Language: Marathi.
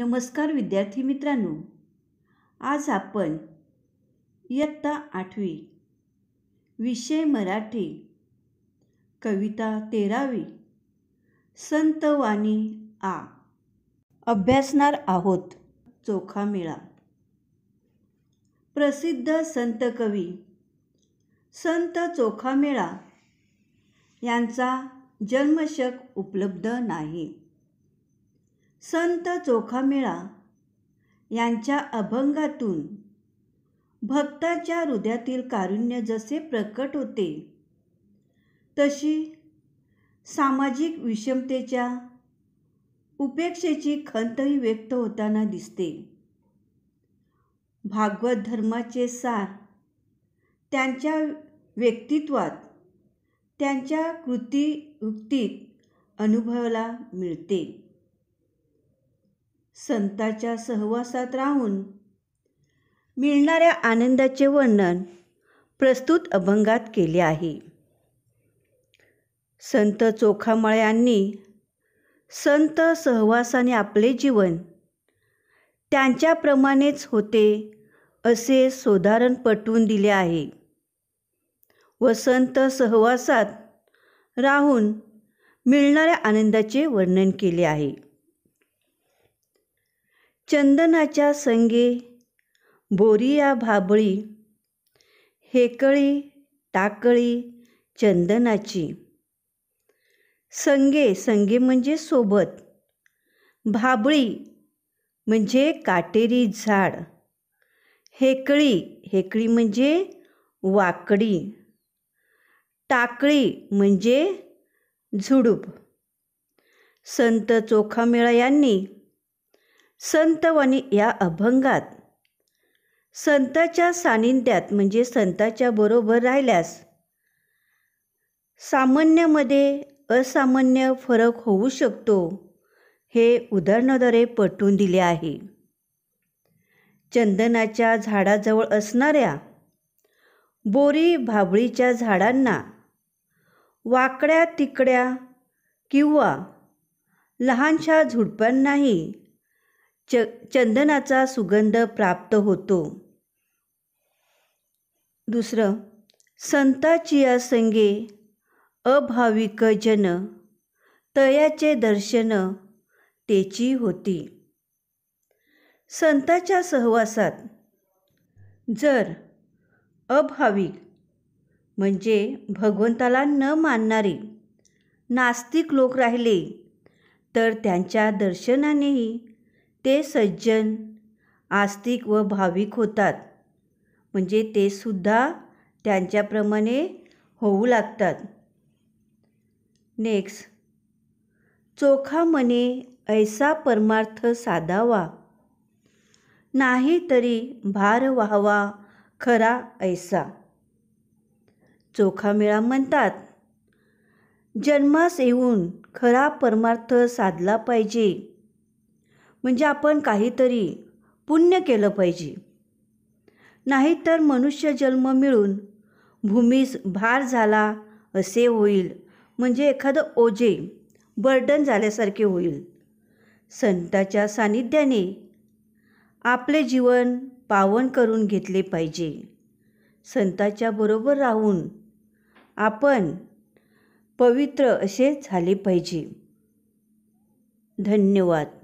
नमस्कार विद्यार्थी मित्रांनो आज आपण इयत्ता आठवी विषय मराठी कविता तेरावी संत वाणी आ अभ्यासणार आहोत चोखा मेळा प्रसिद्ध संत कवी संत चोखा मेळा यांचा जन्मशक उपलब्ध नाही संत चोखामेळा यांच्या अभंगातून भक्ताच्या हृदयातील कारुण्य जसे प्रकट होते तशी सामाजिक विषमतेच्या उपेक्षेची खंतही व्यक्त होताना दिसते भागवत धर्माचे सार त्यांच्या व्यक्तित्वात त्यांच्या कृती वृत्तीत अनुभवाला मिळते संताच्या सहवासात राहून मिळणाऱ्या आनंदाचे वर्णन प्रस्तुत अभंगात केले आहे संत चोखामाळ्यांनी यांनी संत सहवासाने आपले जीवन त्यांच्याप्रमाणेच होते असे सोधारण पटवून दिले आहे व संत सहवासात राहून मिळणाऱ्या आनंदाचे वर्णन केले आहे चंदनाच्या संगे बोरिया भाबळी हेकळी टाकळी चंदनाची संगे संगे म्हणजे सोबत भाबळी म्हणजे काटेरी झाड हेकळी हेकळी म्हणजे वाकडी टाकळी म्हणजे झुडूप संत चोखामेळा यांनी संतवाणी या अभंगात संताच्या सानिध्यात म्हणजे संताच्या बरोबर राहिल्यास सामान्यामध्ये असामान्य फरक होऊ शकतो हे उदाहरणाद्वारे पटवून दिले आहे चंदनाच्या झाडाजवळ असणाऱ्या बोरी भाबळीच्या झाडांना वाकड्या तिकड्या किंवा लहानशा झुडपांनाही च चंदनाचा सुगंध प्राप्त होतो दुसरं संताचिया संगे अभाविक जन तयाचे दर्शन तेची होती संताच्या सहवासात जर अभाविक म्हणजे भगवंताला न मानणारे नास्तिक लोक राहिले तर त्यांच्या दर्शनानेही ते सज्जन आस्तिक व भाविक होतात म्हणजे ते सुद्धा त्यांच्याप्रमाणे होऊ लागतात नेक्स्ट चोखा मने ऐसा परमार्थ साधावा नाही तरी भार व्हावा खरा ऐसा चोखा मेळा म्हणतात जन्मास येऊन खरा परमार्थ साधला पाहिजे म्हणजे आपण काहीतरी पुण्य केलं पाहिजे नाहीतर मनुष्य जन्म मिळून भूमीस भार झाला असे होईल म्हणजे एखादं ओझे बर्डन झाल्यासारखे होईल संताच्या सानिध्याने आपले जीवन पावन करून घेतले पाहिजे संताच्या बरोबर राहून आपण पवित्र असे झाले पाहिजे धन्यवाद